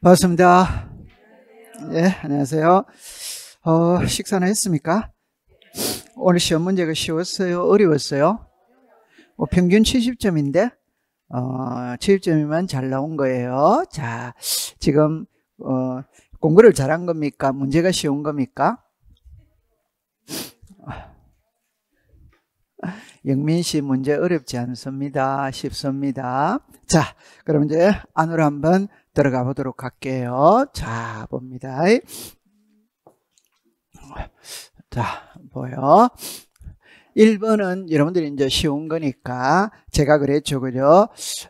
반갑습니다. 네, 안녕하세요. 어, 식사는 했습니까? 오늘 시험 문제가 쉬웠어요? 어려웠어요? 뭐 평균 70점인데, 어, 70점이면 잘 나온 거예요. 자, 지금, 어, 공부를 잘한 겁니까? 문제가 쉬운 겁니까? 영민 씨 문제 어렵지 않습니다. 쉽습니다. 자, 그럼 이제 안으로 한번 들어가 보도록 할게요. 자, 봅니다. 자, 보여. 1번은 여러분들이 이제 쉬운 거니까 제가 그랬죠. 그죠?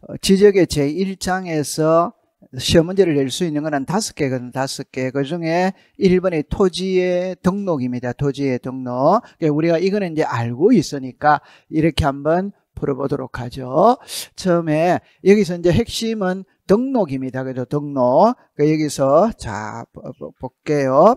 어, 지적의 제1장에서 시험 문제를 낼 수 있는 거는 다섯 개거든 다섯 개. 그 중에 1번이 토지의 등록입니다. 토지의 등록. 그러니까 우리가 이거는 이제 알고 있으니까 이렇게 한번 풀어보도록 하죠. 처음에 여기서 이제 핵심은 등록입니다. 그래서 등록. 그 여기서 자 볼게요.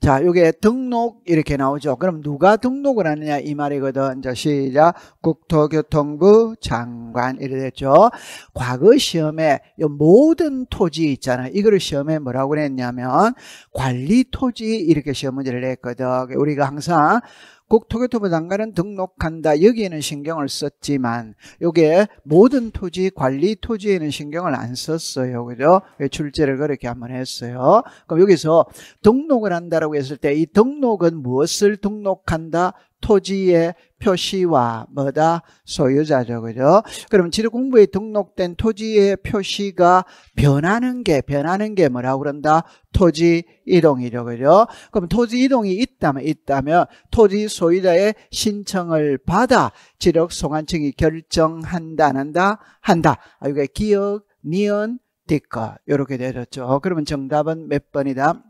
자, 이게 등록 이렇게 나오죠. 그럼 누가 등록을 하느냐 이 말이거든. 자, 시작. 국토교통부 장관 이래 됐죠. 과거 시험에 이 모든 토지 있잖아. 이거를 시험에 뭐라고 그랬냐면 관리 토지 이렇게 시험 문제를 냈거든. 우리가 항상 국토교통부 장관은 등록한다. 여기에는 신경을 썼지만 이게 모든 토지 관리 토지에는 신경을 안 썼어요. 그죠? 예, 출제를 그렇게 한번 했어요. 그럼 여기서 등록을 한다라고 했을 때 이 등록은 무엇을 등록한다? 토지의 표시와 뭐다? 소유자죠. 그죠? 그럼 지도공부에 등록된 토지의 표시가 변하는 게, 변하는 게 뭐라고 그런다? 토지 이동이죠. 그죠? 그럼 토지 이동이 있다면, 있다면 토지 소유자의 신청을 받아 지력 송환청이 결정한다, 한다, 한다. 아, 이게 기억, 니은, 디거. 이렇게 되셨죠. 그러면 정답은 몇 번이다?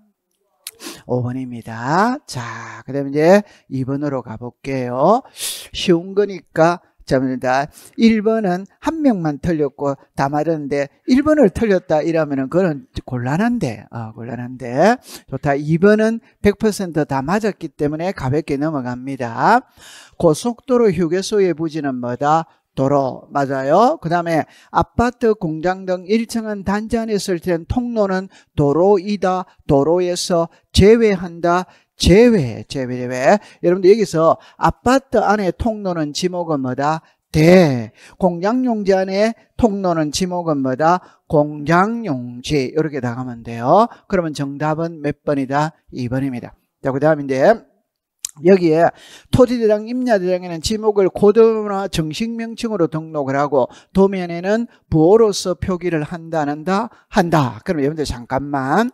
5번입니다. 자, 그 다음에 이제 2번으로 가볼게요. 쉬운 거니까 자니다 1번은 한 명만 틀렸고 다 맞았는데 1번을 틀렸다 이러면은 그건 곤란한데, 어, 곤란한데. 좋다. 2번은 100%다 맞았기 때문에 가볍게 넘어갑니다. 고속도로 휴게소의 부지는 뭐다? 도로 맞아요. 그 다음에 아파트, 공장 등 1층은 단지 안에 있을 때 통로는 도로이다. 도로에서 제외한다. 제외, 제외, 제외. 여러분들 여기서 아파트 안에 통로는 지목은 뭐다? 대. 공장용지 안에 통로는 지목은 뭐다? 공장용지. 이렇게 나가면 돼요. 그러면 정답은 몇 번이다? 2번입니다. 자, 그 다음인데 여기에 토지대장 임야대장에는 지목을 고등어나 정식명칭으로 등록을 하고 도면에는 부호로서 표기를 한다는다 한다. 그럼 여러분들 잠깐만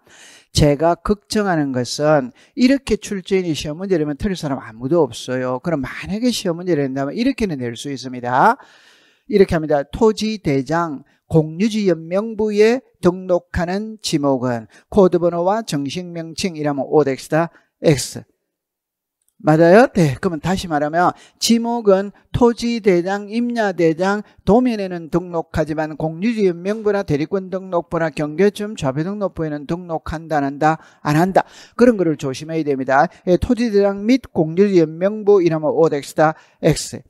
제가 걱정하는 것은 이렇게 출제인이 시험 문제라면 틀릴 사람 아무도 없어요. 그럼 만약에 시험 문제를 낸다면 이렇게는 낼 수 있습니다. 이렇게 합니다. 토지대장 공유지연명부에 등록하는 지목은 코드번호와 정식명칭이라면 5 x 다 X 맞아요? 네. 그러면 다시 말하면 지목은 토지대장, 임야대장, 도면에는 등록하지만 공유지 연 명부나 대리권 등록부나 경계점 좌표 등록부에는 등록한다 한다 안 한다 그런 거를 조심해야 됩니다. 예, 토지대장 및 공유지 연 명부 이러오덱스다 엑스.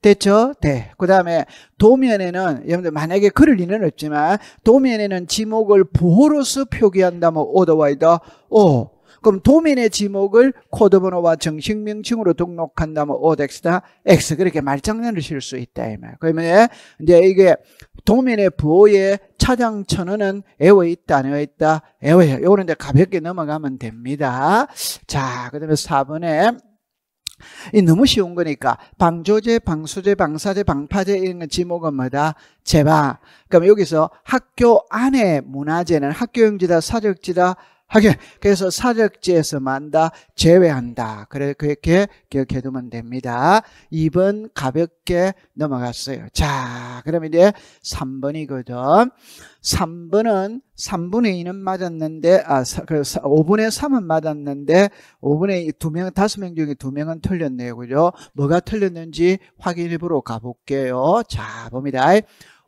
됐죠? 네. 그 다음에 도면에는 여러분들 만약에 그럴 리는 없지만 도면에는 지목을 부호로서 표기한다면 오더와이더 오. 그럼 도민의 지목을 코드번호와 정식명칭으로 등록한다면 오덱스다 X 그렇게 말장난을 칠수 있다 이 말. 그러면 이제 이게 도민의 부호에 차장 천원은 애워 있다 안 애워 있다 애워요. 요거는 이제 가볍게 넘어가면 됩니다. 자, 그다음에 4번에 이 너무 쉬운 거니까 방조제, 방수제, 방사제, 방파제 이런 지목은 뭐다? 제방. 그럼 여기서 학교 안에 문화재는 학교용지다, 사적지다, 하게 그래서 사적지에서 만다 제외한다. 그래 그렇게 기억해두면 됩니다. 2번 가볍게 넘어갔어요. 자, 그럼 이제 3번이거든. 3번은 3분의 2는 맞았는데 아 5분의 그 3은 맞았는데 5분의 2명 5명 중에 2명은 틀렸네요. 그죠? 뭐가 틀렸는지 확인해 보러 가볼게요. 자, 봅니다.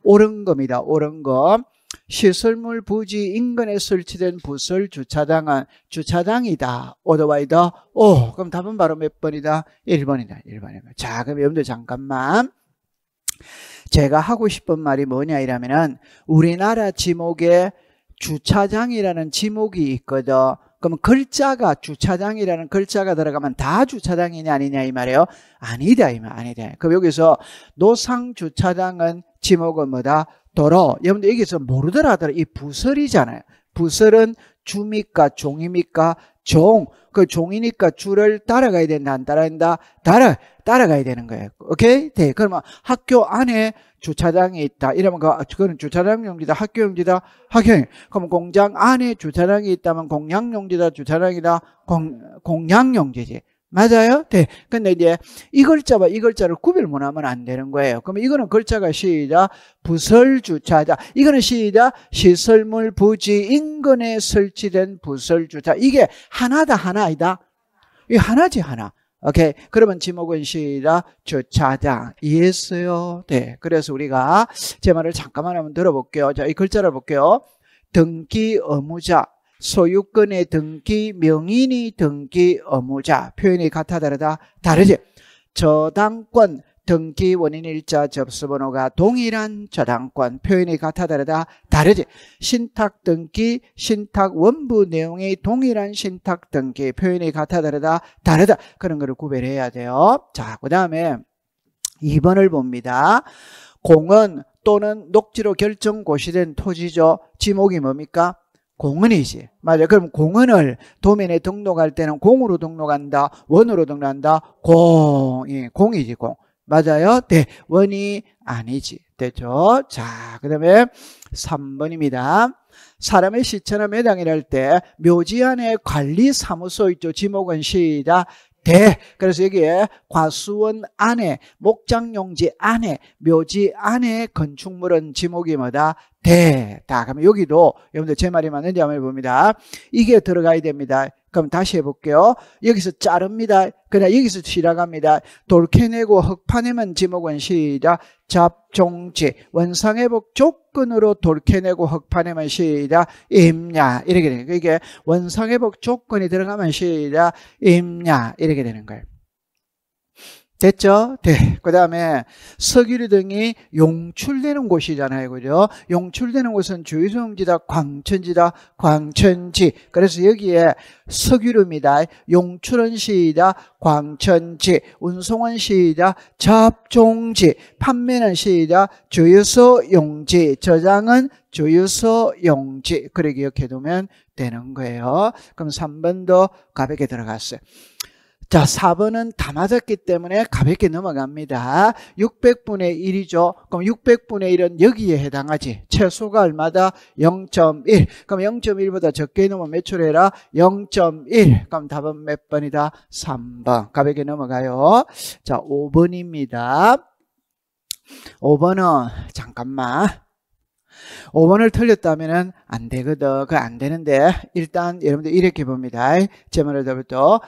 옳은 겁니다. 옳은 거. 시설물 부지 인근에 설치된 부설 주차장은 주차장이다. 오더와이더 오 그럼 답은 바로 몇 번이다? 1번이다. 1번입다자 그럼 여러분들 잠깐만 제가 하고 싶은 말이 뭐냐 이러면은 우리나라 지목에 주차장이라는 지목이 있거든. 그럼 글자가 주차장이라는 글자가 들어가면 다 주차장이냐 아니냐 이 말이에요. 아니다 이말 아니다. 그럼 여기서 노상 주차장은 지목은 뭐다? 도로 여러분들 여기서 모르더라 하더라이 부설이잖아요. 부설은 주입니까 종입니까 종. 그 종이니까 줄을 따라가야 된다 안 따라간다 따라 따라가야 되는 거예요. 오케이? 네. 그러면 학교 안에 주차장이 있다. 이러면 그, 아, 그거는 주차장용지다. 학교용지다. 학교용. 그럼 공장 안에 주차장이 있다면 공장용지다. 주차장이다. 공, 공장용지지. 맞아요? 네. 근데 이제 이 글자와 이 글자를 구별 못 하면 안 되는 거예요. 그러 이거는 글자가 시작, 부설주차자. 이거는 시작, 시설물 부지 인근에 설치된 부설주차. 이게 하나다, 하나이다. 이 하나지, 하나. 오케이. 그러면 지목은 시작, 주차장. 이해했어요? 네. 그래서 우리가 제 말을 잠깐만 한번 들어볼게요. 자, 이 글자를 볼게요. 등기 의무자. 소유권의 등기, 명인이 등기 업무자 표현이 같아 다르다 다르지 저당권 등기 원인 일자 접수번호가 동일한 저당권 표현이 같아 다르다 다르지 신탁 등기 신탁 원부 내용이 동일한 신탁 등기 표현이 같아 다르다 다르다 그런 거를 구별해야 돼요 자그 다음에 2번을 봅니다 공은 또는 녹지로 결정 고시된 토지죠 지목이 뭡니까 공은이지. 맞아. 그럼 공은을 도면에 등록할 때는 공으로 등록한다. 원으로 등록한다. 공. 이 예, 공이지, 공. 맞아요. 대. 네, 원이 아니지. 됐죠? 자, 그 다음에 3번입니다. 사람의 시체나 매장이랄 때 묘지 안에 관리사무소 있죠. 지목은 시다 대. 그래서 여기에 과수원 안에, 목장용지 안에, 묘지 안에 건축물은 지목이 뭐다? 대다 그러면 여기도 여러분들 제 말이 맞는지 한번 봅니다. 이게 들어가야 됩니다. 그럼 다시 해볼게요. 여기서 자릅니다. 그냥 여기서 지나갑니다. 돌캐내고 흑파내면 지목은 시작. 잡종지. 원상회복 조건으로 돌캐내고 흑파내면 시작. 임야. 이렇게 되는 거예요. 이게 원상회복 조건이 들어가면 시작. 임야. 이렇게 되는 거예요. 됐죠? 네. 그 다음에 석유류 등이 용출되는 곳이잖아요. 그죠? 용출되는 곳은 주유성지다, 광천지다, 광천지. 그래서 여기에 석유류입니다. 용출은 시이다, 광천지. 운송은 시이다, 잡종지. 판매는 시이다, 주유소 용지. 저장은 주유소 용지. 그래 기억해두면 되는 거예요. 그럼 3번도 가볍게 들어갔어요. 자, 4번은 다 맞았기 때문에 가볍게 넘어갑니다. 600분의 1이죠. 그럼 600분의 1은 여기에 해당하지. 최소가 얼마다? 0.1. 그럼 0.1보다 적게 넘으면 몇초 해라? 0.1. 그럼 답은 몇 번이다? 3번. 가볍게 넘어가요. 자, 5번입니다. 5번은 잠깐만. 5번을 틀렸다면 안 되거든. 그 안 되는데 일단 여러분들 이렇게 봅니다. 제문을 더부터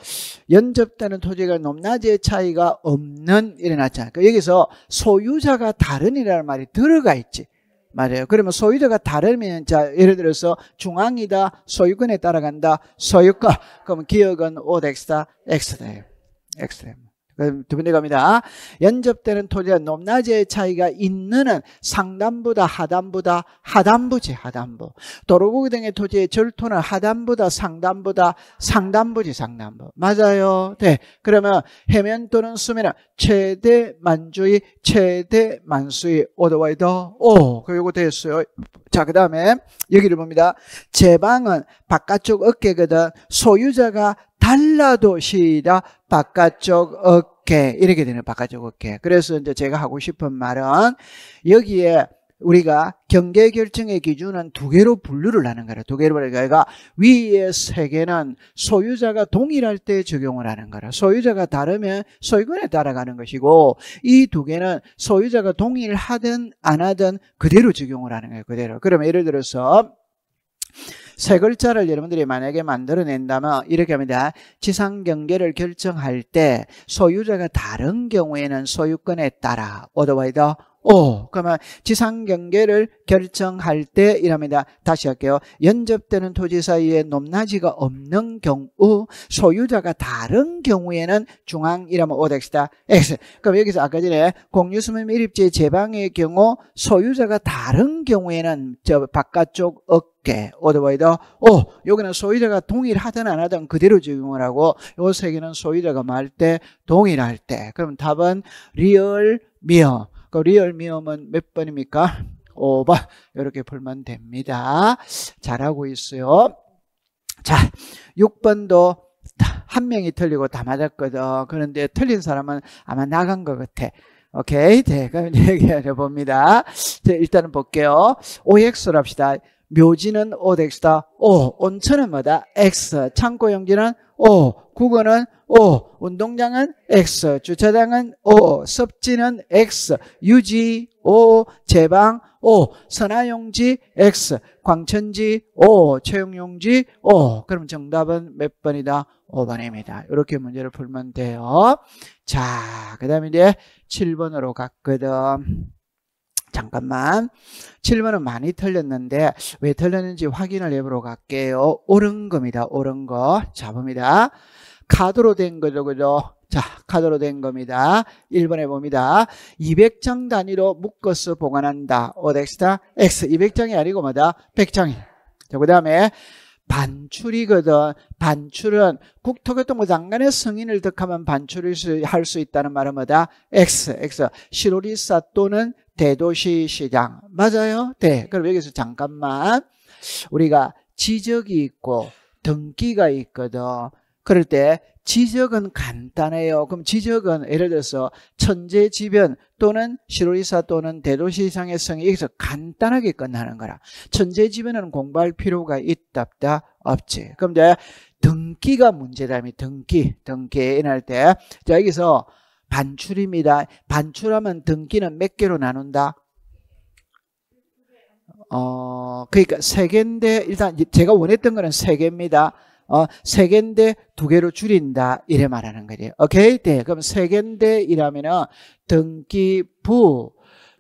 연접되는 토지가 높낮이의 차이가 없는 일어났잖아 그러니까 여기서 소유자가 다른이라는 말이 들어가 있지. 말이에요. 그러면 소유자가 다르면 자 예를 들어서 중앙이다 소유권에 따라간다 소유가 그러 기억은 5 x 다 x다 x다 음, 두 번째 갑니다. 연접되는 토지와 높낮이의 차이가 있는 상단부다 하단부다 하단부지 하단부. 도로구기 등의 토지의 절토는 하단부다 상단부다 상단부지 상단부. 맞아요. 네. 그러면 해면 또는 수면은 최대 만주의 최대 만수의 오더와이더 오. 그리고 됐어요. 자, 그 다음에 여기를 봅니다. 제방은 바깥쪽 어깨거든 소유자가 달라도 시다 바깥쪽 어깨 이렇게 되는 바깥쪽 어깨. 그래서 이제 제가 하고 싶은 말은 여기에 우리가 경계 결정의 기준은 두 개로 분류를 하는 거라. 두 개로 그러니까 위의 세 개는 소유자가 동일할 때 적용을 하는 거라. 소유자가 다르면 소유권에 따라가는 것이고 이 두 개는 소유자가 동일하든 안 하든 그대로 적용을 하는 거예요. 그대로. 그러면 예를 들어서 세 글자를 여러분들이 만약에 만들어낸다면 이렇게 합니다. 지상 경계를 결정할 때 소유자가 다른 경우에는 소유권에 따라 otherwise 오, 어. 그러면 지상 경계를 결정할 때 이랍니다. 다시 할게요. 연접되는 토지 사이에 높낮이가 없는 경우, 소유자가 다른 경우에는 중앙 이라면 오덱시다 X. 그럼 여기서 아까 전에 공유수면 일입지 제방의 경우 소유자가 다른 경우에는 저 바깥쪽 어깨 오더바이더 오 어, 여기는 소유자가 동일하든 안 하든 그대로 적용을 하고 요 세 개는 소유자가 말 때 동일할 때 그럼 답은 리얼 미어 그 리얼미엄은 몇 번입니까? 5번 이렇게 풀면 됩니다. 잘하고 있어요. 자 6번도 한 명이 틀리고 다 맞았거든. 그런데 틀린 사람은 아마 나간 것 같아. 오케이. 네, 그 얘기해 봅니다. 일단은 볼게요. OX로 합시다. 묘지는 OX다. 오, 온천은 뭐다? X. 창고 용지는 O. 국어는 O. 운동장은 X. 주차장은 O. 섭지는 X. 유지 O. 제방 O. 선화용지 X. 광천지 O. 채용용지 O. 그럼 정답은 몇 번이다? 5번입니다. 이렇게 문제를 풀면 돼요. 자, 그 다음에 이제 7번으로 갔거든. 잠깐만. 7번은 많이 틀렸는데 왜 틀렸는지 확인을 해보러 갈게요. 옳은 겁니다. 옳은 거. 잡읍니다 카드로 된 거죠. 그죠? 자, 카드로 된 겁니다. 1번해 봅니다. 200장 단위로 묶어서 보관한다. 오덱스다 어, X. 200장이 아니고 뭐다? 100장이. 자, 그 다음에 반출이거든. 반출은 국토교통부 장관의 승인을 득하면 반출을 할 수 있다는 말은 뭐다? X, X. 시로리사 또는 대도시 시장. 맞아요? 네. 네. 그럼 여기서 잠깐만 우리가 지적이 있고 등기가 있거든. 그럴 때 지적은 간단해요. 그럼 지적은 예를 들어서 천재지변 또는 실오리사 또는 대도시상의 성이 여기서 간단하게 끝나는 거라. 천재지변은 공부할 필요가 있다 없다 없지. 그럼 이제 등기가 문제다. 등기, 등기 이날 때 자, 여기서 반출입니다. 반출하면 등기는 몇 개로 나눈다? 어, 그러니까 세 개인데 일단 제가 원했던 거는 세 개입니다. 어, 세 개인데 두 개로 줄인다. 이래 말하는 거예요. 오케이? 네. 그럼 세 개인데 이라면은 등기부,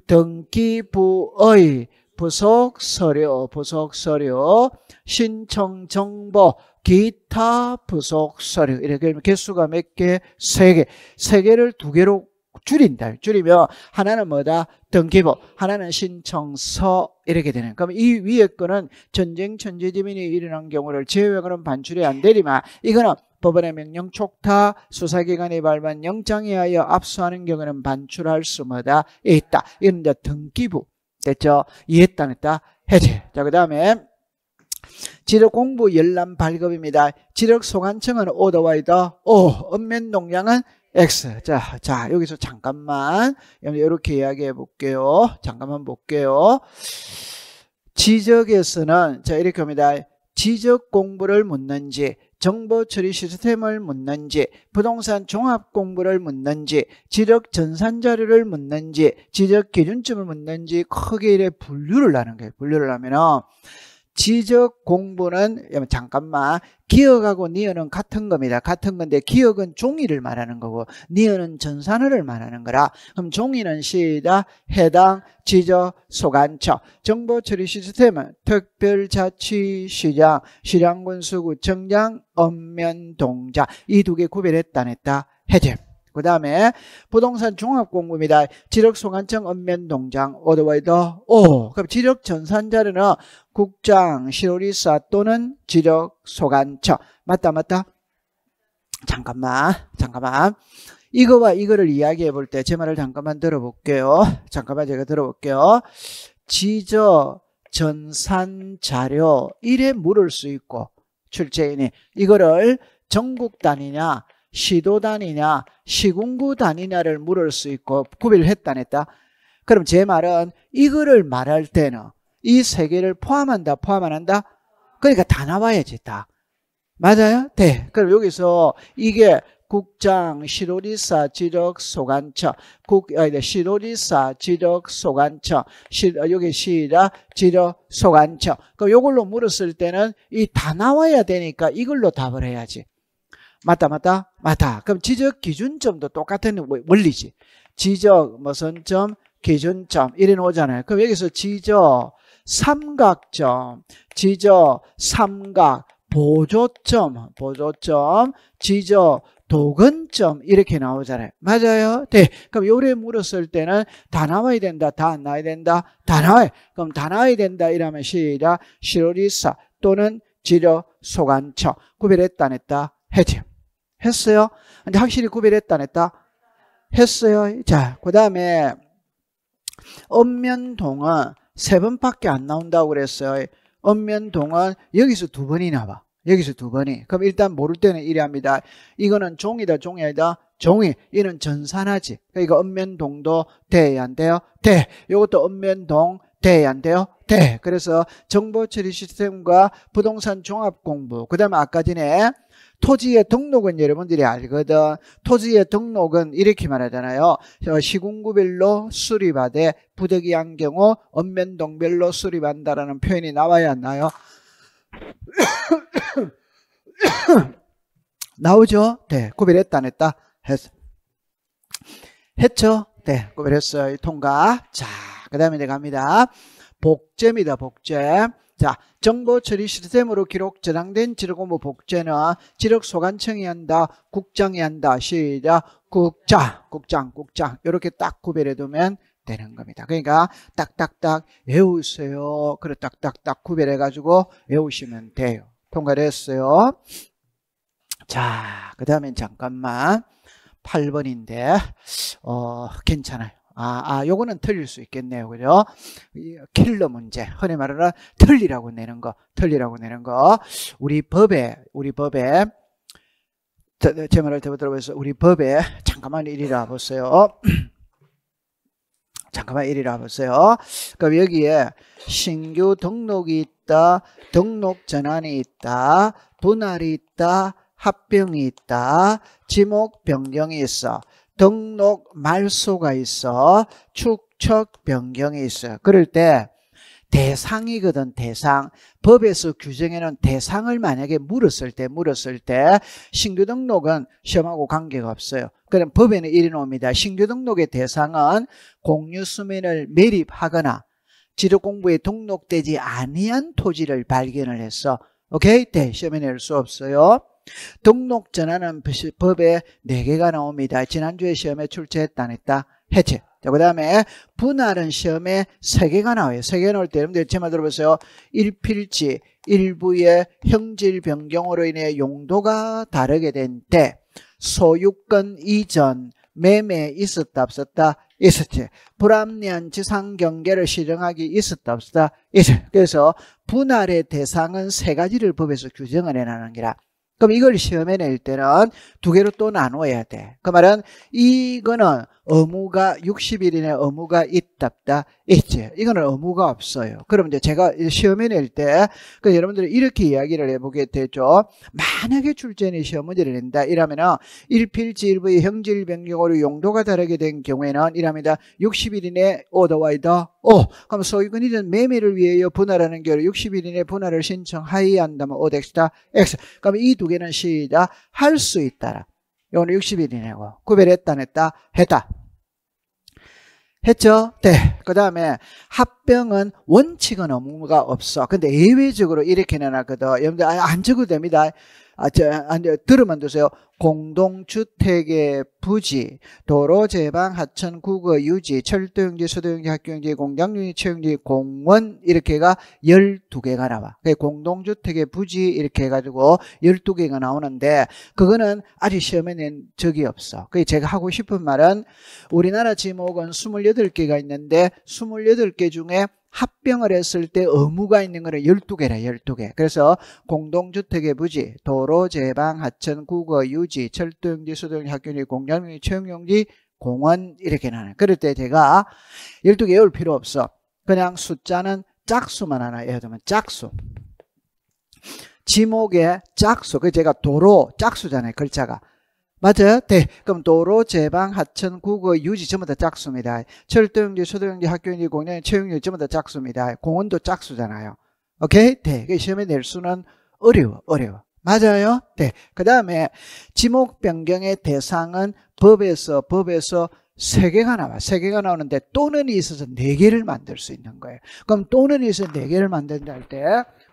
등기부의 부속 서류, 부속 서류, 신청 정보, 기타 부속 서류. 이렇게 개수가 몇 개? 세 개. 세 개를 두 개로 줄인다. 줄이면 하나는 뭐다? 등기부, 하나는 신청서 이렇게 되는. 그럼 이 위에 거는 전쟁 천재지민이 일어난 경우를 제외하고는 반출이 안 되지만 이거는 법원의 명령 촉탁, 수사기관이 발반 영장에 하여 압수하는 경우는 반출할 수마다 있다. 이런 등기부, 됐죠? 이해했다 안 했다? 해제. 자, 그 다음에 지력 공부 열람 발급입니다. 지력 소관청은 오더와이드 O, 읍면 농양은 X. 자, 자, 여기서 잠깐만 이렇게 이야기해 볼게요. 잠깐만 볼게요. 지적에서는 자, 이렇게 합니다. 지적 공부를 묻는지 정보 처리 시스템을 묻는지, 부동산 종합 공부를 묻는지, 지적 전산 자료를 묻는지, 지적 기준점을 묻는지 크게 이래 분류를 하는 거예요. 분류를 하면은 지적 공부는 잠깐만 기억하고 니어는 같은 겁니다. 같은 건데 기억은 종이를 말하는 거고 니어는 전산어를 말하는 거라. 그럼 종이는 시다 해당 지적 소관처 정보 처리 시스템은 특별자치 시장 시장군수구청장 엄면동자 이두 개 구별했다 냈다 해제. 그 다음에 부동산 종합공입니다 지력 소관청 읍면동장 오더웨이더 오. 그럼 지력 전산자료는 국장, 시오리사 또는 지력 소관처. 맞다, 맞다. 잠깐만, 잠깐만. 이거와 이거를 이야기해 볼 때 제 말을 잠깐만 들어볼게요. 잠깐만 제가 들어볼게요. 지저, 전산 자료 이래 물을 수 있고 출제인이 이거를 전국 단위냐 시도 단위냐 시군구 단위냐를 물을 수 있고 구별했다 냈다. 그럼 제 말은 이거를 말할 때는 이세 개를 포함한다, 포함 안 한다? 그러니까 다 나와야지, 다. 맞아요? 네. 그럼 여기서 이게 국장, 시로리사, 지력, 소관처, 국, 아, 네, 시로리사, 지력, 소관처, 시, 아, 여기 시라, 지력, 소관처. 그럼 이걸로 물었을 때는 이 다 나와야 되니까 이걸로 답을 해야지. 맞다, 맞다, 맞다. 그럼 지적 기준점도 똑같은 뭐, 원리지. 지적, 무슨 점, 기준점, 이래 놓잖아요. 그럼 여기서 지적, 삼각점, 지저 삼각, 보조점, 보조점, 지저 도근점 이렇게 나오잖아요. 맞아요? 네. 그럼 요래 물었을 때는 다 나와야 된다. 다 나와야 된다. 다 나와요. 그럼 다 나와야 된다. 이러면 시작. 시로리사 또는 지려 소관처. 구별했다 안다 해지. 했어요? 근데 확실히 구별했다 안다 했어요? 자, 그 다음에 엄면동은 세 번밖에 안 나온다고 그랬어요. 엄면 동은 여기서 두 번이나 봐. 여기서 두 번이. 그럼 일단 모를 때는 이래 합니다. 이거는 종이다 종이 아니다. 종이. 이는 전산하지. 그러니까 엄면동도 돼야 안 돼요? 돼. 이것도 엄면동 돼야 안 돼요? 돼. 그래서 정보처리 시스템과 부동산 종합공부. 그 다음에 아까 전에 토지의 등록은 여러분들이 알거든. 토지의 등록은 이렇게 말하잖아요. 어, 시군구별로 수립하되 부득이한 경우 읍면동별로 수립한다라는 표현이 나와야 하 나요? 나오죠? 네, 구별했다 안 했다? 했 했죠? 네, 구별했어요. 통과. 자, 그 다음에 이제 갑니다. 복제입니다, 복제. 자, 정보 처리 시스템으로 기록 저장된 지력 업무 복제나 지력 소관청이 한다, 국장이 한다. 시작. 국장, 국장, 국장. 이렇게 딱 구별해 두면 되는 겁니다. 그러니까 딱딱딱 외우세요. 그리고 딱딱딱 구별해 가지고 외우시면 돼요. 통과됐어요. 자, 그 다음엔 잠깐만 8번인데 어, 괜찮아요. 아, 아, 요거는 틀릴 수 있겠네요. 그죠? 킬러 문제. 흔히 말하는 틀리라고 내는 거, 틀리라고 내는 거. 우리 법에, 우리 법에, 네, 제 말을 들어보세요. 우리 법에, 잠깐만 이리라 보세요. 잠깐만 이리라 보세요. 그럼 여기에 신규 등록이 있다, 등록 전환이 있다, 분할이 있다, 합병이 있다, 지목 변경이 있어. 등록 말소가 있어 축척 변경이 있어요. 그럴 때 대상이거든 대상 법에서 규정해놓은 대상을 만약에 물었을 때 물었을 때 신규 등록은 시험하고 관계가 없어요 그럼 법에는 이리 놓습니다 신규 등록의 대상은 공유 수면을 매립하거나 지도 공부에 등록되지 아니한 토지를 발견을 했어 오케이 대 네, 시험에 낼 수 없어요 등록 전환은 법에 4개가 나옵니다. 지난주에 시험에 출제했다 안 했다 해체. 자, 그 다음에 분할은 시험에 3개가 나와요. 3개 나올 때 여러분들 제말 들어보세요. 일필지 일부의 형질 변경으로 인해 용도가 다르게 된 때 소유권 이전 매매 있었다 없었다 있었지. 불합리한 지상 경계를 실행하기 있었다 없었다 있었지. 그래서 분할의 대상은 세 가지를 법에서 규정을 해나는 게라. 그럼 이걸 시험에 낼 때는 두 개로 또 나눠야 돼. 그 말은 이거는 의무가 60일 이내 의무가 있답다 있지. 이거는 의무가 없어요. 그럼 이제 제가 시험에 낼 때그니까 여러분들이 이렇게 이야기를 해보게 되죠. 만약에 출제는 시험 문제를 낸다 이러면은 일필지일부의 형질 변경으로 용도가 다르게 된 경우에는 이랍니다. 60일 이내 오더와이더 어, 그럼 소유권이든 매매를 위하여 분할하는 경우 60일 이내 분할을 신청하여야 한다면 오덱스다 X. 그럼 이 두 개는 시다할 수 있다라. 요거는 60일 이내고 구별했다 냈다 했다. 했죠? 네. 그 다음에 합병은 원칙은 업무가 없어. 근데 예외적으로 이렇게 내놨거든. 여러분들 아, 안 적어도 됩니다. 아, 저, 아니, 들으면 되세요. 공동주택의 부지, 도로, 제방, 하천, 국어, 유지, 철도용지, 수도용지, 학교용지, 공장용지, 체용지, 공원 이렇게가 12개가 나와. 공동주택의 부지 이렇게 해가지고 12개가 나오는데 그거는 아직 시험에 낸 적이 없어. 그 제가 하고 싶은 말은 우리나라 지목은 28개가 있는데 28개 중에 합병을 했을 때 의무가 있는 거는 12개래 12개 그래서 공동주택의 부지 도로 제방 하천 국어 유지 철도용지 수도용지 학교용지 공장용지 채용용지 공원 이렇게 나는 그럴 때 제가 12개 외울 필요 없어 그냥 숫자는 짝수만 하나 예를 들면 짝수 지목의 짝수 그 제가 도로 짝수잖아요 글자가 맞아? 대. 네. 그럼 도로, 제방, 하천, 국어, 유지 전부 다 짝수입니다. 철도용지, 수도용지, 학교용지, 공장 체육용지 전부 다 짝수입니다. 공원도 짝수잖아요. 오케이? 대. 네. 그 시험에 낼 수는 어려워. 어려워. 맞아요? 네. 그 다음에 지목 변경의 대상은 법에서 법에서 세 개가 나와. 세 개가 나오는데 또는 있어서 네 개를 만들 수 있는 거예요. 그럼 또는 있어서 네 개를 만든다 할때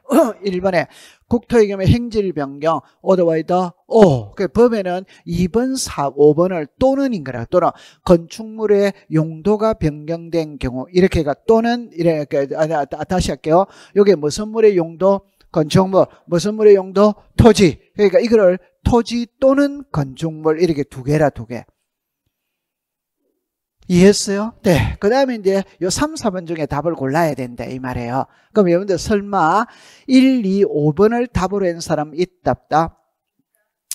1번에 국토의 경우 행질 변경 otherwise o 그 법에는 2번, 4, 5번을 또는 인거라 또는 건축물의 용도가 변경된 경우 이렇게가 또는 이렇게 아, 아, 다시 할게요. 여기 무슨 물의 용도 건축물 무슨 물의 용도 토지 그러니까 이거를 토지 또는 건축물 이렇게 두 개라 두 개. 이해했어요? 네. 그 다음에 이제 요 3, 4번 중에 답을 골라야 된다. 이 말이에요. 그럼 여러분들 설마 1, 2, 5번을 답으로 한 사람 있다, 다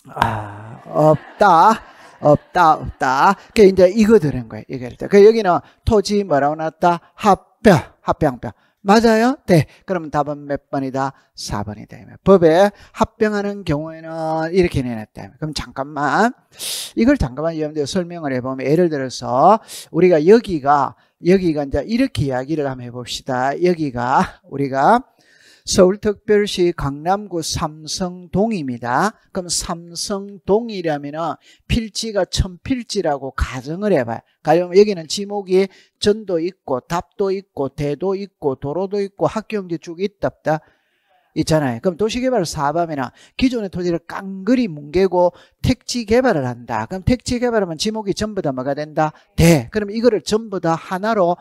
아, 없다. 없다, 없다. 그, 이제 이거 들은 거예요. 이거 들은 그, 여기는 토지 뭐라고 놨다? 합병, 합병, 병 맞아요? 네. 그럼 답은 몇 번이다? 4번이다. 법에 합병하는 경우에는 이렇게 내놨다. 그럼 잠깐만. 이걸 잠깐만 여러분들 설명을 해보면 예를 들어서 우리가 여기가, 여기가 이제 이렇게 이야기를 한번 해봅시다. 여기가 우리가 서울특별시 강남구 삼성동입니다. 그럼 삼성동이라면 필지가 천필지라고 가정을 해봐요. 가령 여기는 지목이 전도 있고 답도 있고 대도 있고 도로도 있고 학교용지 쭉 있다 없다. 있잖아요. 그럼 도시개발 사업하면 기존의 토지를 깡그리 뭉개고 택지개발을 한다. 그럼 택지개발하면 지목이 전부 다 뭐가 된다? 대. 그럼 이거를 전부 다 하나로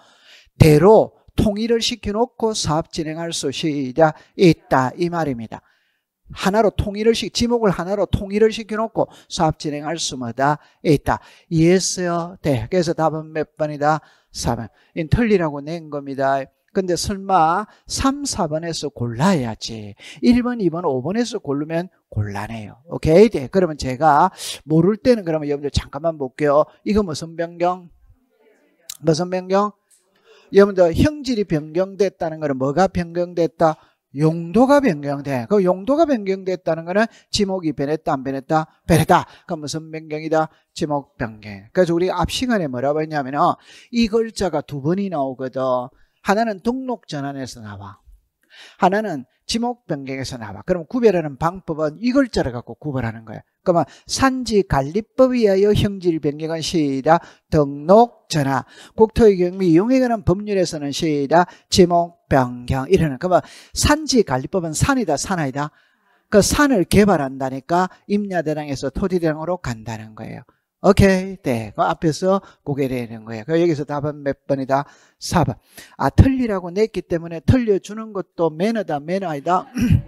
대로 통일을 시켜놓고 사업 진행할 수 있다 이 말입니다. 하나로 통일을 시 지목을 하나로 통일을 시켜놓고 사업 진행할 수마다 있다. 이해했어요? 네. 그래서 답은 몇 번이다? 4번. 틀리라고 낸 겁니다. 근데 설마 3, 4번에서 골라야지. 1번, 2번, 5번에서 고르면 곤란해요. 오케이? 네. 그러면 제가 모를 때는 그러면 여러분들 잠깐만 볼게요. 이거 무슨 변경? 무슨 변경? 여러분들 형질이 변경됐다는 것은 뭐가 변경됐다? 용도가 변경돼. 그 용도가 변경됐다는 것은 지목이 변했다 안 변했다? 변했다. 그 무슨 변경이다? 지목 변경. 그래서 우리 앞 시간에 뭐라고 했냐면 은이 글자가 두 번이 나오거든. 하나는 등록 전환에서 나와. 하나는 지목 변경에서 나와. 그럼 구별하는 방법은 이 글자를 갖고 구별하는 거야. 그러면 산지관리법에 하여 형질 변경은 시다 등록 전화 국토의 경비 이용에 관한 법률에서는 시다 지목 변경 이러는 그러면 산지관리법은 산이다 산하이다 그 산을 개발한다니까 임야대랑에서 토지대랑으로 간다는 거예요. 오케이, 네. 그 앞에서 고개내리는 거예요. 그 여기서 답은 몇 번이다? 4번. 아, 틀리라고 냈기 때문에 틀려주는 것도 매너다, 매너 아니다.